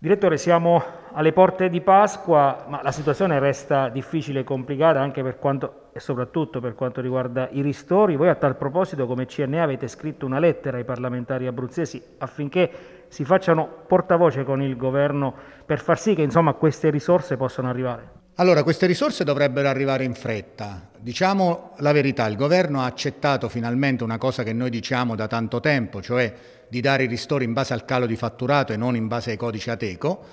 Direttore, siamo alle porte di Pasqua, ma la situazione resta difficile e complicata anche per quanto, e soprattutto per quanto riguarda i ristori. Voi a tal proposito come CNA avete scritto una lettera ai parlamentari abruzzesi affinché si facciano portavoce con il governo per far sì che insomma, queste risorse possano arrivare. Allora, queste risorse dovrebbero arrivare in fretta. Diciamo la verità, il governo ha accettato finalmente una cosa che noi diciamo da tanto tempo, cioè di dare i ristori in base al calo di fatturato e non in base ai codici Ateco,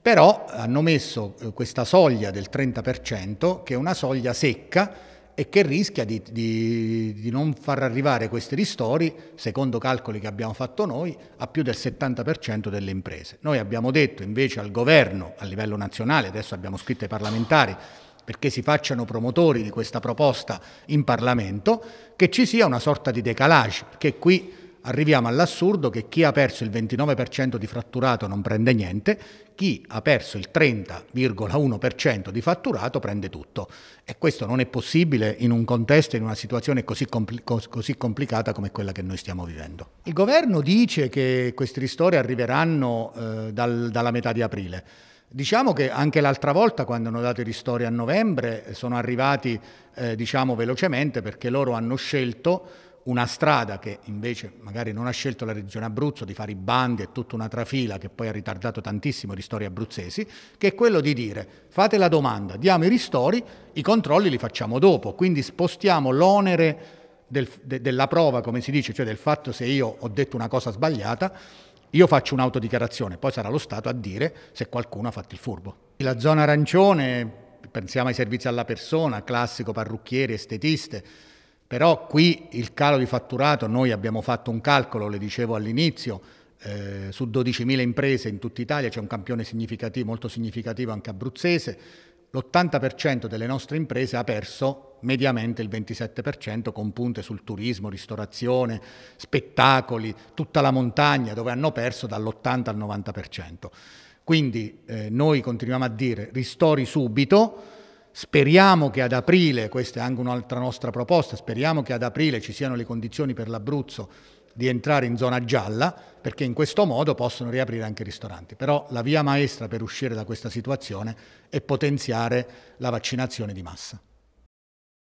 però hanno messo eh, questa soglia del 30%, che è una soglia secca, e che rischia di, di, di, non far arrivare questi ristori, secondo calcoli che abbiamo fatto noi, a più del 70% delle imprese. Noi abbiamo detto invece al governo a livello nazionale, adesso abbiamo scritto ai parlamentari perché si facciano promotori di questa proposta in Parlamento, che ci sia una sorta di decalage, perché qui Arriviamo all'assurdo che chi ha perso il 29% di fratturato non prende niente, chi ha perso il 30,1% di fatturato prende tutto. E questo non è possibile in un contesto, in una situazione così, compl- così complicata come quella che noi stiamo vivendo. Il governo dice che questi ristori arriveranno eh, dal, dalla metà di aprile. Diciamo che anche l'altra volta, quando hanno dato i ristori a novembre, sono arrivati eh, diciamo, velocemente perché loro hanno scelto una strada che invece magari non ha scelto la regione Abruzzo di fare i bandi e tutta una trafila che poi ha ritardato tantissimo i ristori abruzzesi, che è quello di dire fate la domanda, diamo i ristori, i controlli li facciamo dopo, quindi spostiamo l'onere del, de, della prova, come si dice, cioè del fatto se io ho detto una cosa sbagliata, io faccio un'autodichiarazione, poi sarà lo Stato a dire se qualcuno ha fatto il furbo. La zona arancione, pensiamo ai servizi alla persona, classico parrucchieri, estetiste, però qui il calo di fatturato, noi abbiamo fatto un calcolo, le dicevo all'inizio, eh, su 12.000 imprese in tutta Italia c'è un campione significativo, molto significativo anche abruzzese, l'80% delle nostre imprese ha perso mediamente il 27% con punte sul turismo, ristorazione, spettacoli, tutta la montagna dove hanno perso dall'80 al 90%. Quindi eh, noi continuiamo a dire ristori subito, Speriamo che ad aprile, questa è anche un'altra nostra proposta, speriamo che ad aprile ci siano le condizioni per l'Abruzzo di entrare in zona gialla, perché in questo modo possono riaprire anche i ristoranti. Però la via maestra per uscire da questa situazione è potenziare la vaccinazione di massa.